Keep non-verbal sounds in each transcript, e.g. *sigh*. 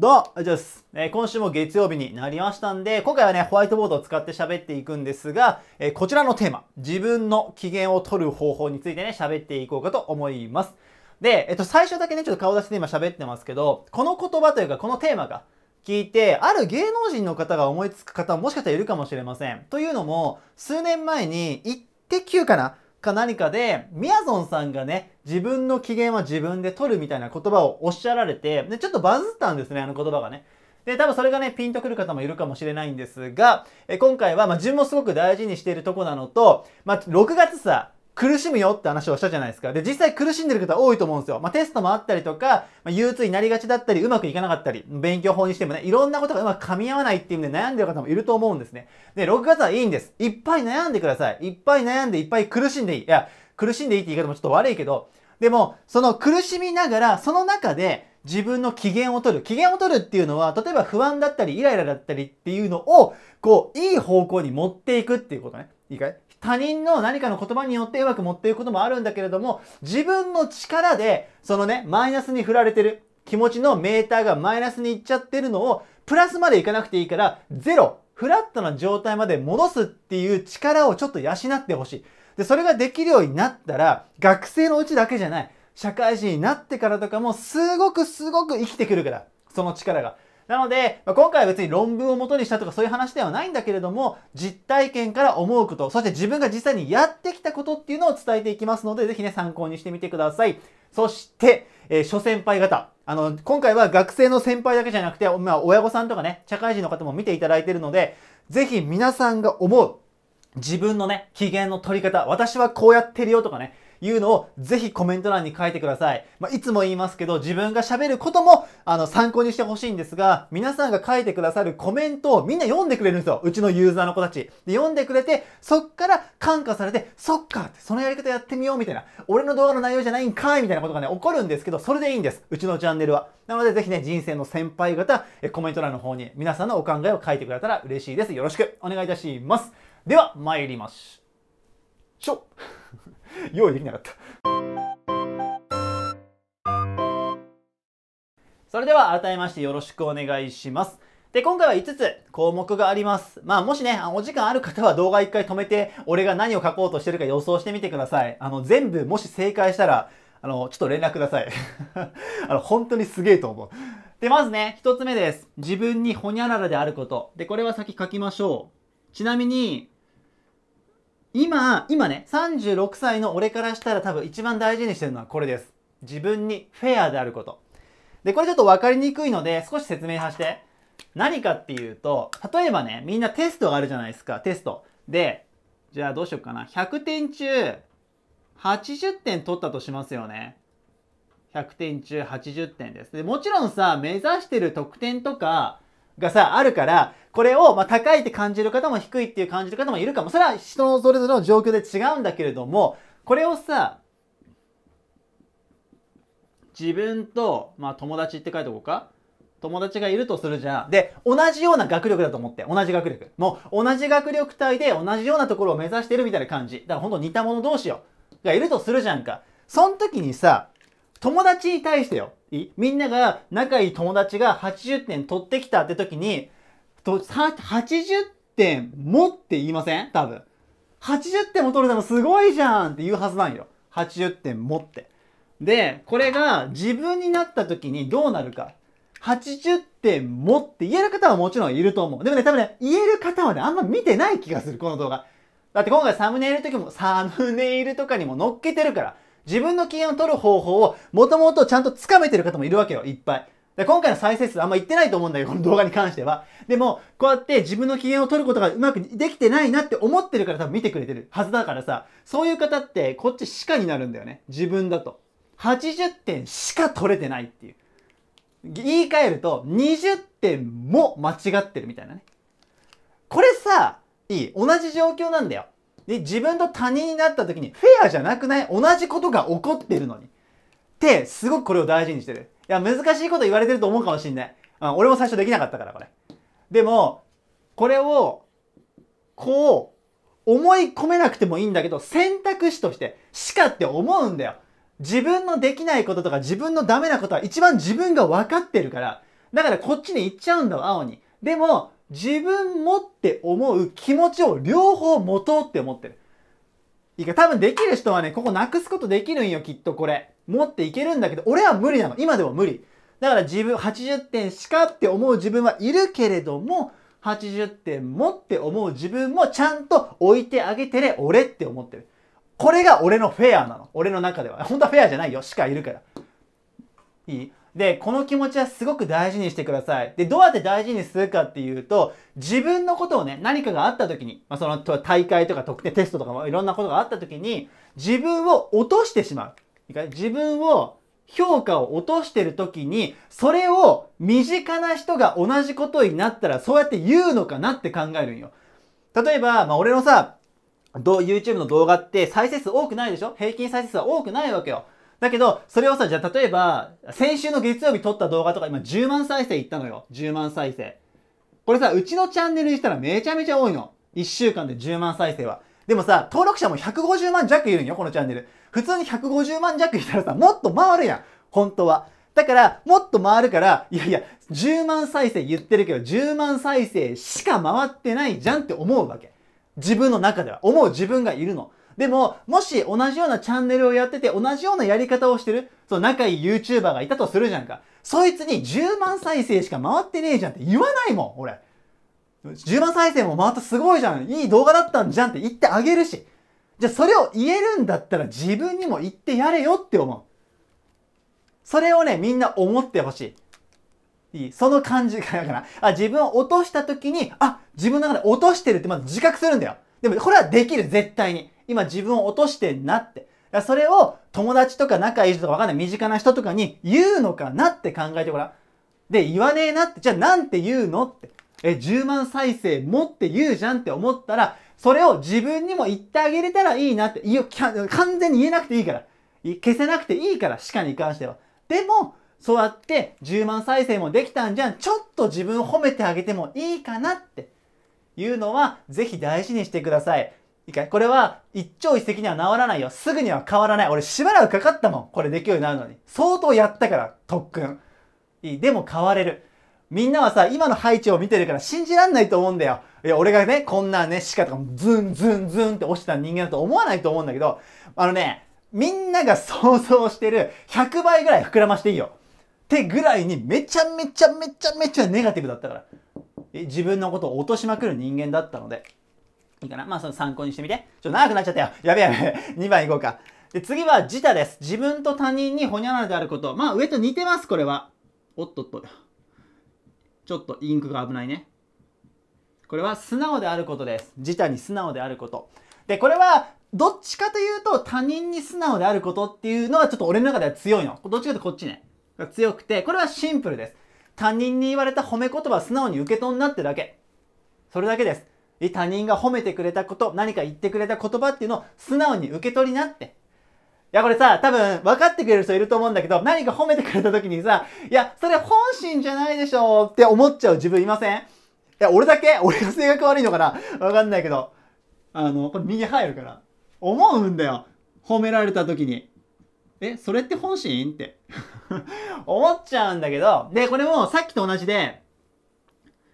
どうも、じゃす。えー、今週も月曜日になりましたんで、今回はね、ホワイトボードを使って喋っていくんですが、えー、こちらのテーマ、自分の機嫌を取る方法についてね、喋っていこうかと思います。で、えっと、最初だけね、ちょっと顔出しで今喋ってますけど、この言葉というか、このテーマが、聞いて、ある芸能人の方が思いつく方ももしかしたらいるかもしれません。というのも、数年前に、イッテ Q かなか何かで、みやぞんさんがね、自分の機嫌は自分で取るみたいな言葉をおっしゃられて、で、ちょっとバズったんですね、あの言葉がね。で、多分それがね、ピンとくる方もいるかもしれないんですが、え今回は、まあ、順もすごく大事にしているとこなのと、まあ、6月さ、苦しむよって話をしたじゃないですか。で、実際苦しんでる方多いと思うんですよ。まあ、テストもあったりとか、まあ、憂鬱になりがちだったり、うまくいかなかったり、勉強法にしてもね、いろんなことがうまく噛み合わないっていうんで悩んでる方もいると思うんですね。で、6月はいいんです。いっぱい悩んでください。いっぱい悩んで、いっぱい苦しんでいい。いや、苦しんでいいって言い方もちょっと悪いけど、でも、その苦しみながら、その中で、自分の機嫌を取る。機嫌を取るっていうのは、例えば不安だったり、イライラだったりっていうのを、こう、いい方向に持っていくっていうことね。いいかい他人の何かの言葉によってうまく持っていくこともあるんだけれども、自分の力で、そのね、マイナスに振られてる気持ちのメーターがマイナスにいっちゃってるのを、プラスまでいかなくていいから、ゼロ、フラットな状態まで戻すっていう力をちょっと養ってほしい。で、それができるようになったら、学生のうちだけじゃない。社会人になってからとかも、すごくすごく生きてくるから、その力が。なので、まあ、今回は別に論文を元にしたとかそういう話ではないんだけれども、実体験から思うこと、そして自分が実際にやってきたことっていうのを伝えていきますので、ぜひね、参考にしてみてください。そして、えー、諸先輩方。あの、今回は学生の先輩だけじゃなくて、まあ、親御さんとかね、社会人の方も見ていただいているので、ぜひ皆さんが思う、自分のね、機嫌の取り方、私はこうやってるよとかね、いうのをぜひコメント欄に書いてください。まあ、いつも言いますけど、自分が喋ることも、あの、参考にしてほしいんですが、皆さんが書いてくださるコメントをみんな読んでくれるんですよ。うちのユーザーの子たち。で、読んでくれて、そっから感化されて、そっかって、そのやり方やってみようみたいな。俺の動画の内容じゃないんかいみたいなことがね、起こるんですけど、それでいいんです。うちのチャンネルは。なので、ぜひね、人生の先輩方、コメント欄の方に皆さんのお考えを書いてくれたら嬉しいです。よろしくお願いいたします。では、参りましょう。ちょ *laughs* 用意できなかったそれでは改めましてよろしくお願いします。で、今回は5つ項目があります。まあ、もしね、お時間ある方は動画1回止めて、俺が何を書こうとしてるか予想してみてください。あの、全部もし正解したら、あの、ちょっと連絡ください。*laughs* あの、本当にすげえと思う。で、まずね、1つ目です。自分にほにゃららであること。で、これは先書きましょう。ちなみに、今、今ね、36歳の俺からしたら多分一番大事にしてるのはこれです。自分にフェアであること。で、これちょっと分かりにくいので、少し説明させて。何かっていうと、例えばね、みんなテストがあるじゃないですか、テスト。で、じゃあどうしようかな。100点中、80点取ったとしますよね。100点中80点です。で、もちろんさ、目指してる得点とか、がさ、あるから、これを、ま高いって感じる方も低いっていう感じる方もいるかも。それは人それぞれの状況で違うんだけれども、これをさ、自分と、まあ、友達って書いておこうか。友達がいるとするじゃん。で、同じような学力だと思って。同じ学力。もう、同じ学力帯で同じようなところを目指してるみたいな感じ。だからほんと似た者同士よ。がいるとするじゃんか。その時にさ、友達に対してよ。みんなが、仲いい友達が80点取ってきたって時に、80点もって言いません多分。80点も取れたのすごいじゃんって言うはずなんよ。80点もって。で、これが自分になった時にどうなるか。80点もって言える方はもちろんいると思う。でもね、多分ね、言える方はね、あんま見てない気がする、この動画。だって今回サムネイル時も、サムネイルとかにも載っけてるから。自分の機嫌を取る方法をもともとちゃんとつかめてる方もいるわけよ、いっぱい。で今回の再生数あんま言ってないと思うんだけど、*laughs* この動画に関しては。でも、こうやって自分の機嫌を取ることがうまくできてないなって思ってるから多分見てくれてるはずだからさ、そういう方ってこっち歯科になるんだよね。自分だと。80点しか取れてないっていう。言い換えると、20点も間違ってるみたいなね。これさ、いい。同じ状況なんだよ。で、自分と他人になった時に、フェアじゃなくない同じことが起こってるのに。って、すごくこれを大事にしてる。いや、難しいこと言われてると思うかもしんない。うん、俺も最初できなかったから、これ。でも、これを、こう、思い込めなくてもいいんだけど、選択肢として、しかって思うんだよ。自分のできないこととか自分のダメなことは一番自分が分かってるから、だからこっちに行っちゃうんだわ、青に。でも、自分もって思う気持ちを両方持とうって思ってる。いいか、多分できる人はね、ここなくすことできるんよ、きっとこれ。持っていけるんだけど、俺は無理なの。今でも無理。だから自分、80点しかって思う自分はいるけれども、80点もって思う自分もちゃんと置いてあげてね、俺って思ってる。これが俺のフェアなの。俺の中では。本当はフェアじゃないよ。しかいるから。いいで、この気持ちはすごく大事にしてください。で、どうやって大事にするかっていうと、自分のことをね、何かがあった時に、まあ、その大会とか特定テストとかもいろんなことがあった時に、自分を落としてしまう。自分を評価を落としてる時に、それを身近な人が同じことになったら、そうやって言うのかなって考えるんよ。例えば、まあ、俺のさ、YouTube の動画って再生数多くないでしょ平均再生数は多くないわけよ。だけど、それをさ、じゃあ例えば、先週の月曜日撮った動画とか今10万再生いったのよ。10万再生。これさ、うちのチャンネルにしたらめちゃめちゃ多いの。1週間で10万再生は。でもさ、登録者も150万弱いるんよ、このチャンネル。普通に150万弱いたらさ、もっと回るやん。本当は。だから、もっと回るから、いやいや、10万再生言ってるけど、10万再生しか回ってないじゃんって思うわけ。自分の中では。思う自分がいるの。でも、もし同じようなチャンネルをやってて、同じようなやり方をしてる、その仲いい YouTuber がいたとするじゃんか。そいつに10万再生しか回ってねえじゃんって言わないもん、俺。10万再生も回ったすごいじゃん。いい動画だったんじゃんって言ってあげるし。じゃあそれを言えるんだったら自分にも言ってやれよって思う。それをね、みんな思ってほしい。いい。その感じが、かな。あ、自分を落とした時に、あ、自分の中で落としてるってまず自覚するんだよ。でも、これはできる、絶対に。今自分を落としてんなって。それを友達とか仲いい人とかわかんない身近な人とかに言うのかなって考えてごらん。で、言わねえなって、じゃあなんて言うのって。え、10万再生もって言うじゃんって思ったら、それを自分にも言ってあげれたらいいなって。いや、完全に言えなくていいから。消せなくていいから、科に関しては。でも、そうやって10万再生もできたんじゃん。ちょっと自分を褒めてあげてもいいかなっていうのは、ぜひ大事にしてください。いいかいこれは一朝一夕には治らないよ。すぐには変わらない。俺しばらくかかったもん。これできるようになるのに。相当やったから、特訓。いい。でも変われる。みんなはさ、今の配置を見てるから信じらんないと思うんだよ。いや、俺がね、こんなね、鹿とかズンズンズンって落ちた人間だと思わないと思うんだけど、あのね、みんなが想像してる100倍ぐらい膨らましていいよ。ってぐらいにめちゃめちゃめちゃめちゃネガティブだったから。自分のことを落としまくる人間だったので。いいかなまあその参考にしてみて。ちょっと長くなっちゃったよ。やべやべ。2番いこうか。で、次は自他です。自分と他人にほにゃららであること。まあ上と似てます、これは。おっとっと。ちょっとインクが危ないね。これは素直であることです。自他に素直であること。で、これはどっちかというと他人に素直であることっていうのはちょっと俺の中では強いの。どっちかというとこっちね。強くて、これはシンプルです。他人に言われた褒め言葉素直に受け取んなってだけ。それだけです。他人が褒めてくれたこと、何か言ってくれた言葉っていうのを素直に受け取りなって。いや、これさ、多分、分かってくれる人いると思うんだけど、何か褒めてくれた時にさ、いや、それ本心じゃないでしょって思っちゃう自分いませんいや、俺だけ俺が性格悪いのかなわかんないけど。あの、これ右入るから。思うんだよ。褒められた時に。え、それって本心って *laughs* 思っちゃうんだけど、で、これもさっきと同じで、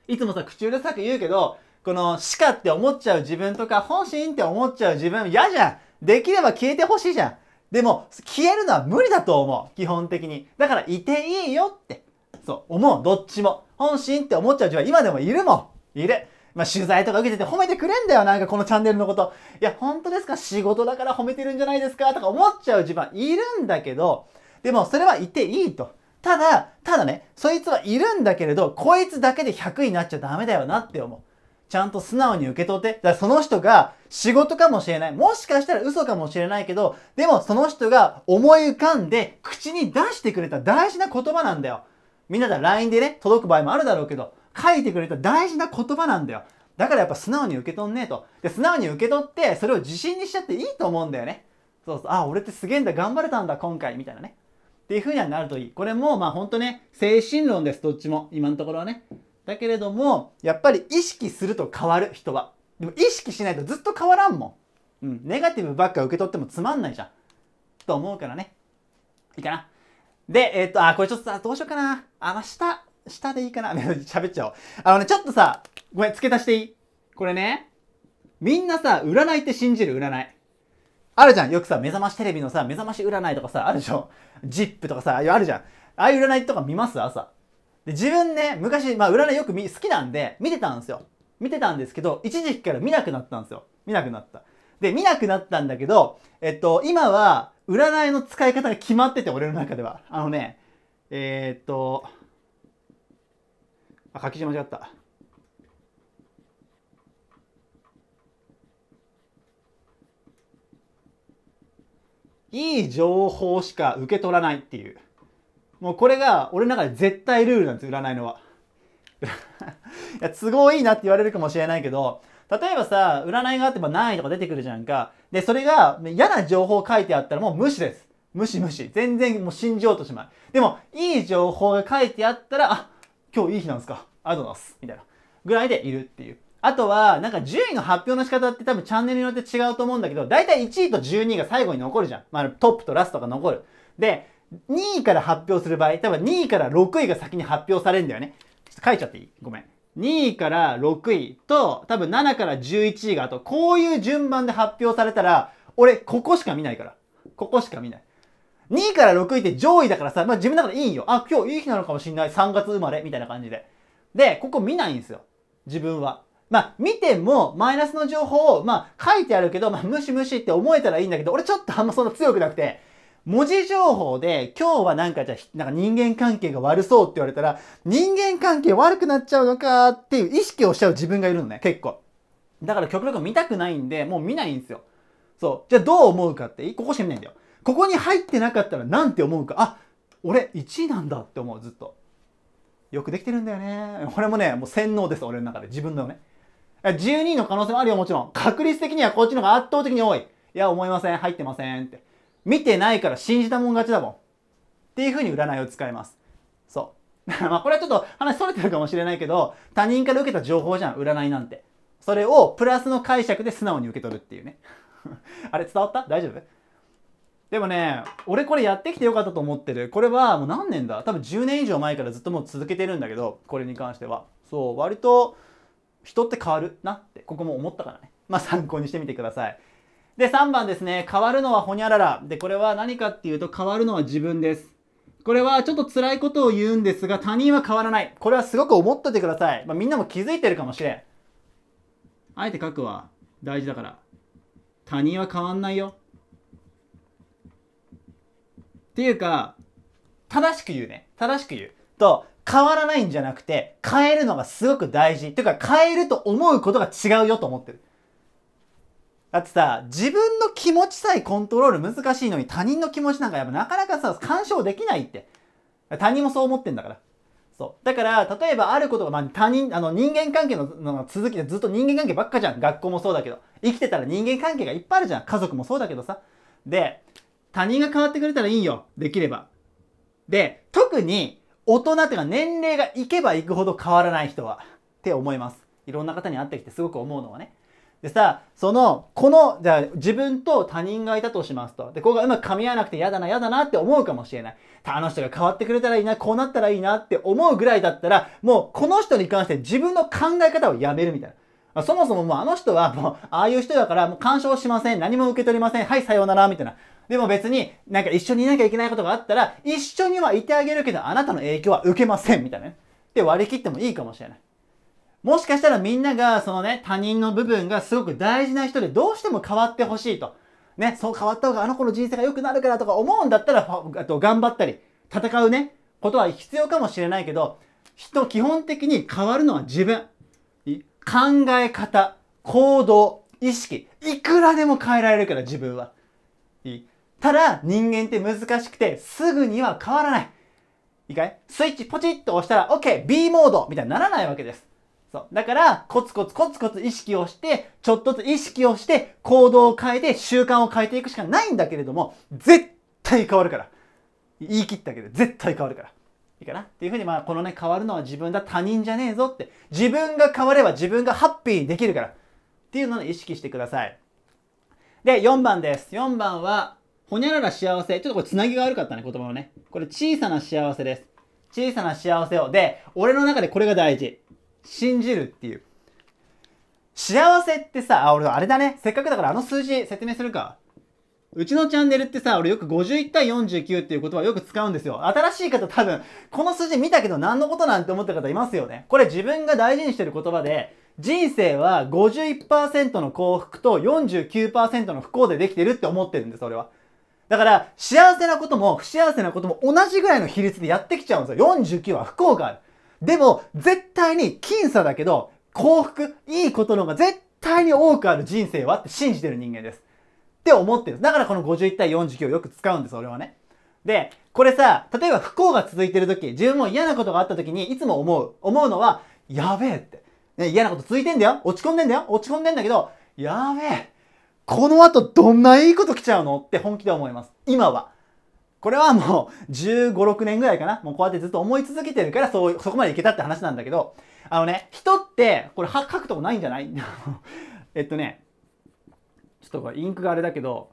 いつもさ、口うるさく言うけど、このしかって思っちゃう自分とか本心って思っちゃう自分嫌じゃんできれば消えてほしいじゃんでも消えるのは無理だと思う基本的にだからいていいよってそう思うどっちも本心って思っちゃう自分は今でもいるもんいるまあ、取材とか受けてて褒めてくれんだよ、なんかこのチャンネルのこと。いや、本当ですか仕事だから褒めてるんじゃないですかとか思っちゃう自分はいるんだけど、でもそれはいていいと。ただ、ただね、そいつはいるんだけれど、こいつだけで100になっちゃダメだよなって思う。ちゃんと素直に受け取って、だからその人が仕事かもしれない。もしかしたら嘘かもしれないけど、でもその人が思い浮かんで口に出してくれた大事な言葉なんだよ。みんなだ LINE でね、届く場合もあるだろうけど、書いてくれた大事な言葉なんだよ。だからやっぱ素直に受け取んねえと。で、素直に受け取って、それを自信にしちゃっていいと思うんだよね。そうそう、あ、俺ってすげえんだ、頑張れたんだ、今回、みたいなね。っていう風にはなるといい。これも、まあ本当ね、精神論です、どっちも。今のところはね。だけれども、やっぱり意識すると変わる、人は。でも意識しないとずっと変わらんもん。うん。ネガティブばっか受け取ってもつまんないじゃん。と思うからね。いいかな。で、えー、っと、あ、これちょっとさ、どうしようかな。あ、まあ、下、下でいいかな。*laughs* 喋っちゃおう。あのね、ちょっとさ、ごめん、付け足していいこれね、みんなさ、占いって信じる占い。あるじゃん。よくさ、目覚ましテレビのさ、目覚まし占いとかさ、あるでしょ。ジップとかさ、あるじゃん。ああいう占いとか見ます朝。で、自分ね、昔、まあ、占いよく好きなんで、見てたんですよ。見てたんですけど、一時期から見なくなったんですよ。見なくなった。で、見なくなったんだけど、えっと、今は、占いの使い方が決まってて、俺の中では。あのね、えー、っと、あ、書き間違った。いい情報しか受け取らないっていう。もうこれが俺の中で絶対ルールなんです占いのは *laughs* いや都合いいなって言われるかもしれないけど例えばさ占いがあってば何位とか出てくるじゃんかでそれが嫌な情報書いてあったらもう無視です無視無視全然もう信じようとしまいでもいい情報が書いてあったらあ今日いい日なんですかありがとうございますみたいなぐらいでいるっていうあとは、なんか順位の発表の仕方って多分チャンネルによって違うと思うんだけど、だいたい1位と12位が最後に残るじゃん。まあ、トップとラストが残る。で、2位から発表する場合、例えば2位から6位が先に発表されるんだよね。ちょっと書いちゃっていいごめん。2位から6位と、多分7から11位があと、こういう順番で発表されたら、俺、ここしか見ないから。ここしか見ない。2位から6位って上位だからさ、まあ自分だからいいんよ。あ、今日いい日なのかもしんない。3月生まれみたいな感じで。で、ここ見ないんですよ。自分は。まあ、見ても、マイナスの情報を、まあ、書いてあるけど、まあ、ムシムシって思えたらいいんだけど、俺ちょっとあんまそんな強くなくて、文字情報で、今日はなんかじゃなんか人間関係が悪そうって言われたら、人間関係悪くなっちゃうのかっていう意識をしちゃう自分がいるのね、結構。だから極力見たくないんで、もう見ないんですよ。そう。じゃあどう思うかって、ここしか見ないんだよ。ここに入ってなかったらなんて思うか。あ、俺1位なんだって思う、ずっと。よくできてるんだよね。俺もね、もう洗脳です、俺の中で。自分のね。12位の可能性もあるよ、もちろん。確率的にはこっちの方が圧倒的に多い。いや、思いません。入ってません。って。見てないから信じたもん勝ちだもん。っていうふうに占いを使います。そう。*laughs* まあこれはちょっと話それてるかもしれないけど、他人から受けた情報じゃん、占いなんて。それをプラスの解釈で素直に受け取るっていうね。*laughs* あれ伝わった大丈夫でもね、俺これやってきてよかったと思ってる。これはもう何年だ多分10年以上前からずっともう続けてるんだけど、これに関しては。そう、割と人って変わるなって、ここも思ったからね。まあ参考にしてみてください。で、3番ですね。変わるのはほにゃらら。で、これは何かっていうと、変わるのは自分です。これはちょっと辛いことを言うんですが、他人は変わらない。これはすごく思っといてください。まあ、みんなも気づいてるかもしれん。あえて書くは大事だから。他人は変わんないよ。っていうか、正しく言うね。正しく言う。と、変わらないんじゃなくて、変えるのがすごく大事。というか、変えると思うことが違うよと思ってる。だってさ、自分の気持ちさえコントロール難しいのに他人の気持ちなんかやっぱなかなかさ、干渉できないって。他人もそう思ってんだから。そう。だから、例えばあることが、まあ、他人、あの、人間関係のの続きでずっと人間関係ばっかじゃん。学校もそうだけど。生きてたら人間関係がいっぱいあるじゃん。家族もそうだけどさ。で、他人が変わってくれたらいいよ。できれば。で、特に、大人っていうか年齢がいけばいくほど変わらない人は、って思います。いろんな方に会ってきてすごく思うのはね。でさ、その、この、じゃあ自分と他人がいたとしますと。で、ここがうまく噛み合わなくて嫌だな、嫌だなって思うかもしれない。あの人が変わってくれたらいいな、こうなったらいいなって思うぐらいだったら、もうこの人に関して自分の考え方をやめるみたいな。そもそももうあの人はもう、ああいう人だからもう干渉しません。何も受け取りません。はい、さようなら、みたいな。でも別になんか一緒にいなきゃいけないことがあったら、一緒にはいてあげるけど、あなたの影響は受けません、みたいなね。で割り切ってもいいかもしれない。もしかしたらみんなが、そのね、他人の部分がすごく大事な人で、どうしても変わってほしいと。ね、そう変わった方があの子の人生が良くなるからとか思うんだったら、あと頑張ったり、戦うね、ことは必要かもしれないけど、人、基本的に変わるのは自分。考え方、行動、意識、いくらでも変えられるから自分は。ただ、人間って難しくて、すぐには変わらない。いいかいスイッチポチッと押したら、OK、B モードみたいにならないわけです。そう。だから、コツコツコツコツ意識をして、ちょっとずつ意識をして、行動を変えて、習慣を変えていくしかないんだけれども、絶対変わるから。言い切ったけど、絶対変わるから。いいかなっていうふうに、まあ、このね、変わるのは自分だ、他人じゃねえぞって。自分が変われば自分がハッピーにできるから。っていうのを意識してください。で、4番です。4番は、ほにゃらら幸せ。ちょっとこれ、つなぎが悪かったね、言葉のね。これ、小さな幸せです。小さな幸せを。で、俺の中でこれが大事。信じるっていう。幸せってさ、あ、俺あれだね。せっかくだからあの数字説明するか。うちのチャンネルってさ、俺よく51対49っていう言葉よく使うんですよ。新しい方多分、この数字見たけど何のことなんて思った方いますよね。これ自分が大事にしてる言葉で、人生は51%の幸福と49%の不幸でできてるって思ってるんです、俺は。だから、幸せなことも不幸せなことも同じぐらいの比率でやってきちゃうんですよ。49は不幸がある。でも、絶対に僅差だけど、幸福、いいことの方が絶対に多くある人生はって信じてる人間です。って思ってる。だからこの51対49をよく使うんです、俺はね。で、これさ、例えば不幸が続いてる時、自分も嫌なことがあった時にいつも思う。思うのは、やべえって。ね、嫌なこと続いてんだよ。落ち込んでんだよ。落ち込んでんだけど、やべえ。この後どんないいこと来ちゃうのって本気で思います。今は。これはもう15、6年ぐらいかな。もうこうやってずっと思い続けてるから、そう、そこまでいけたって話なんだけど、あのね、人って、これ書くとこないんじゃない *laughs* えっとね、ちょっとこれインクがあれだけど、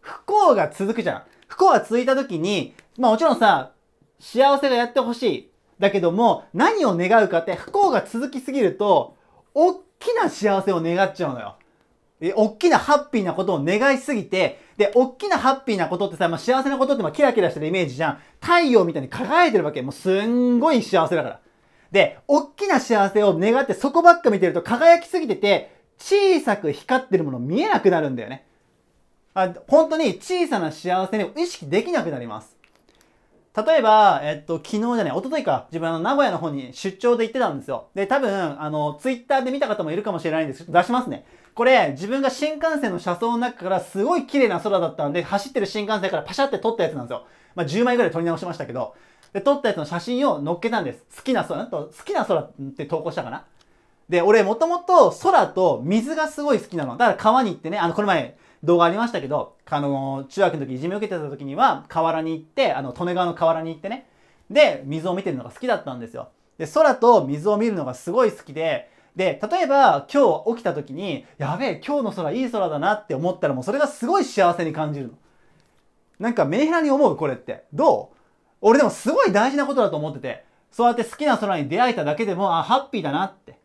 不幸が続くじゃん。不幸が続いた時に、まあもちろんさ、幸せがやってほしい。だけども、何を願うかって、不幸が続きすぎると、大きな幸せを願っちゃうのよ。え、大きなハッピーなことを願いすぎて、で、大きなハッピーなことってさ、まあ、幸せなことってまあキラキラしてるイメージじゃん。太陽みたいに輝いてるわけ。もうすんごい幸せだから。で、大きな幸せを願ってそこばっか見てると輝きすぎてて、小さく光ってるもの見えなくなるんだよね。あ本当に小さな幸せを意識できなくなります。例えば、えっと、昨日じゃない、一昨日か、自分の、名古屋の方に出張で行ってたんですよ。で、多分、あの、ツイッターで見た方もいるかもしれないんですけど、出しますね。これ、自分が新幹線の車窓の中からすごい綺麗な空だったんで、走ってる新幹線からパシャって撮ったやつなんですよ。まあ、10枚ぐらい撮り直しましたけど、で、撮ったやつの写真を載っけたんです。好きな空、好きな空って投稿したかなで、俺、もともと空と水がすごい好きなの。だから川に行ってね、あの、この前動画ありましたけど、あの、中学の時いじめ受けてた時には、河原に行って、あの、利根川の河原に行ってね、で、水を見てるのが好きだったんですよ。で、空と水を見るのがすごい好きで、で、例えば今日起きた時に、やべえ、今日の空いい空だなって思ったらもうそれがすごい幸せに感じるの。なんかメンヘラに思うこれって。どう俺でもすごい大事なことだと思ってて、そうやって好きな空に出会えただけでも、あ、ハッピーだなって。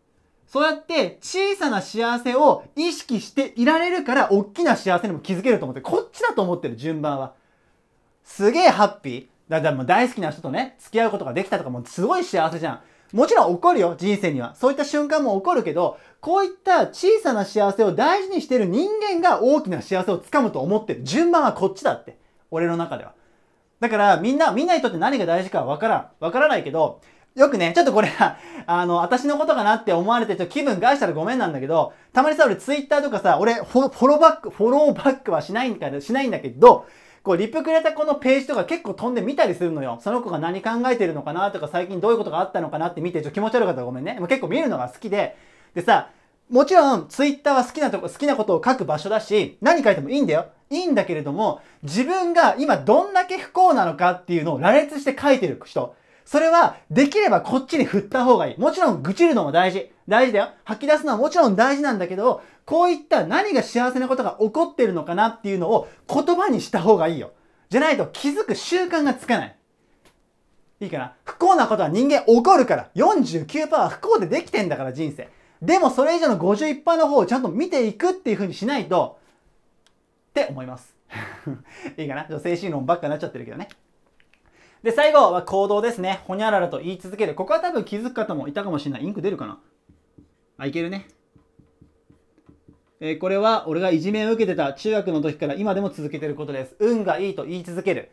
そうやって小さな幸せを意識していられるから、おっきな幸せにも気づけると思って、こっちだと思ってる、順番は。すげえハッピー。だからもう大好きな人とね、付き合うことができたとかもすごい幸せじゃん。もちろん起こるよ、人生には。そういった瞬間も起こるけど、こういった小さな幸せを大事にしてる人間が大きな幸せをつかむと思ってる。順番はこっちだって。俺の中では。だからみんな、みんなにとって何が大事かわからん。わからないけど、よくね、ちょっとこれは、*laughs* あの、私のことかなって思われて、ちょっと気分害したらごめんなんだけど、たまにさ、俺ツイッターとかさ、俺フォ、フォローバック、フォローバックはしないんか、しないんだけど、こうリプくれた子のページとか結構飛んで見たりするのよ。その子が何考えてるのかなとか最近どういうことがあったのかなって見て、ちょっと気持ち悪かったらごめんね。結構見るのが好きで。でさ、もちろん、ツイッターは好きなとこ、好きなことを書く場所だし、何書いてもいいんだよ。いいんだけれども、自分が今どんだけ不幸なのかっていうのを羅列して書いてる人。それは、できればこっちに振った方がいい。もちろん、愚痴るのも大事。大事だよ。吐き出すのはもちろん大事なんだけど、こういった何が幸せなことが起こってるのかなっていうのを言葉にした方がいいよ。じゃないと気づく習慣がつかない。いいかな不幸なことは人間起こるから。49%は不幸でできてんだから人生。でもそれ以上の51%の方をちゃんと見ていくっていうふうにしないと、って思います。*laughs* いいかな女性心論ばっかになっちゃってるけどね。で、最後は行動ですね。ほにゃららと言い続ける。ここは多分気づく方もいたかもしれない。インク出るかなあ、いけるね。えー、これは俺がいじめを受けてた中学の時から今でも続けてることです。運がいいと言い続ける。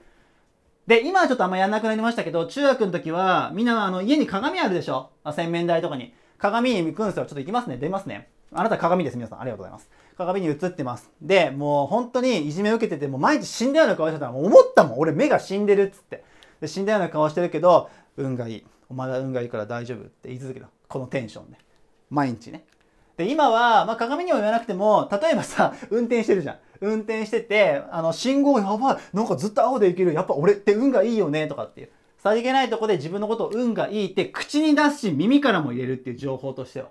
で、今はちょっとあんまやんなくなりましたけど、中学の時は、みんなあの家に鏡あるでしょあ洗面台とかに。鏡に行くんですよ。ちょっと行きますね。出ますね。あなた鏡です、皆さん。ありがとうございます。鏡に映ってます。で、もう本当にいじめを受けてて、もう毎日死んだような顔してたら、もう思ったもん。俺目が死んでるっつって。で死んだような顔してるけど、運がいい。お前は運がいいから大丈夫って言い続けた。このテンションで、ね。毎日ね。で、今は、まあ、鏡にも言わなくても、例えばさ、運転してるじゃん。運転してて、あの、信号やばい。なんかずっと青でいける。やっぱ俺って運がいいよね。とかっていう。さりげないとこで自分のことを運がいいって口に出すし、耳からも入れるっていう情報としては。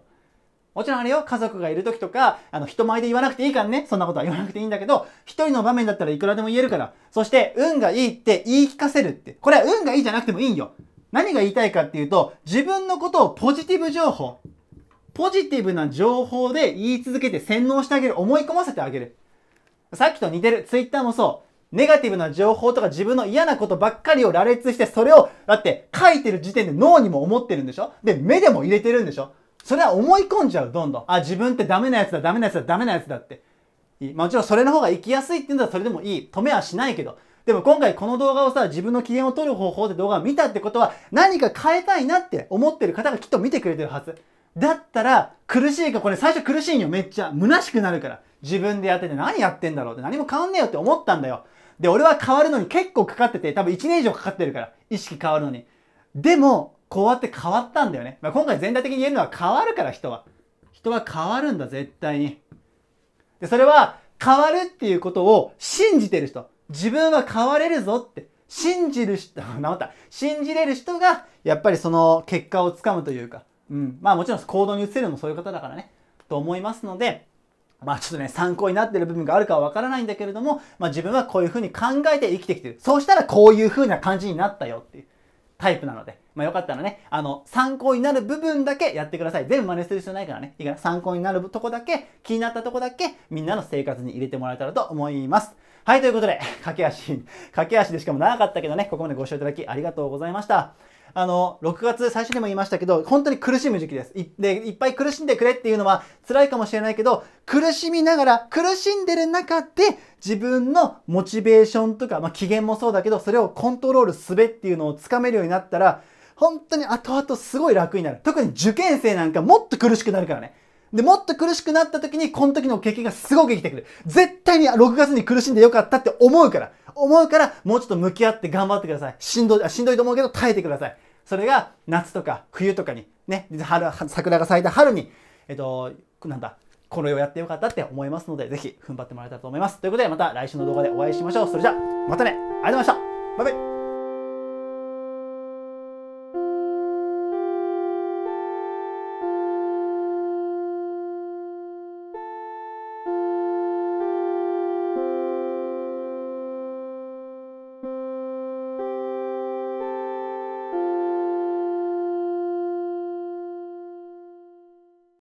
もちろんあれよ、家族がいる時とか、あの、人前で言わなくていいからね。そんなことは言わなくていいんだけど、一人の場面だったらいくらでも言えるから。そして、運がいいって言い聞かせるって。これは運がいいじゃなくてもいいんよ。何が言いたいかっていうと、自分のことをポジティブ情報。ポジティブな情報で言い続けて洗脳してあげる。思い込ませてあげる。さっきと似てる。ツイッターもそう。ネガティブな情報とか自分の嫌なことばっかりを羅列して、それを、だって書いてる時点で脳にも思ってるんでしょで、目でも入れてるんでしょそれは思い込んじゃう、どんどん。あ、自分ってダメなやつだ、ダメなやつだ、ダメなやつだって。もちろんそれの方が生きやすいって言うんだそれでもいい。止めはしないけど。でも今回この動画をさ、自分の機嫌を取る方法で動画を見たってことは、何か変えたいなって思ってる方がきっと見てくれてるはず。だったら、苦しいか、これ最初苦しいんよ、めっちゃ。虚しくなるから。自分でやってて何やってんだろうって何も変わんねえよって思ったんだよ。で、俺は変わるのに結構かかってて、多分1年以上かかってるから、意識変わるのに。でも、こうやって変わったんだよね。まあ、今回全体的に言えるのは変わるから人は。人は変わるんだ、絶対に。で、それは変わるっていうことを信じてる人。自分は変われるぞって。信じる人、治 *laughs* った。信じれる人が、やっぱりその結果をつかむというか、うん。まあもちろん行動に移せるのもそういう方だからね、と思いますので、まあちょっとね、参考になってる部分があるかはわからないんだけれども、まあ自分はこういうふうに考えて生きてきてる。そうしたらこういうふうな感じになったよっていうタイプなので、まあよかったらね、あの、参考になる部分だけやってください。全部真似する必要ないからね。いいから参考になるとこだけ、気になったとこだけ、みんなの生活に入れてもらえたらと思います。はい、ということで、駆け足、駆け足でしかも長かったけどね、ここまでご視聴いただきありがとうございました。あの、6月最初にも言いましたけど、本当に苦しむ時期です。でいっぱい苦しんでくれっていうのは辛いかもしれないけど、苦しみながら、苦しんでる中で自分のモチベーションとか、まあ、機嫌もそうだけど、それをコントロールすべっていうのをつかめるようになったら、本当に後々すごい楽になる。特に受験生なんかもっと苦しくなるからね。で、もっと苦しくなった時に、この時の経験がすごく生きてくる。絶対に6月に苦しんでよかったって思うから。思うから、もうちょっと向き合って頑張ってください。しんどい、しんどいと思うけど耐えてください。それが夏とか冬とかに、ね、春、桜が咲いた春に、えっと、なんだ、こ世をやってよかったって思いますので、ぜひ踏ん張ってもらえたらと思います。ということで、また来週の動画でお会いしましょう。それじゃあ、またねありがとうございましたバイバイ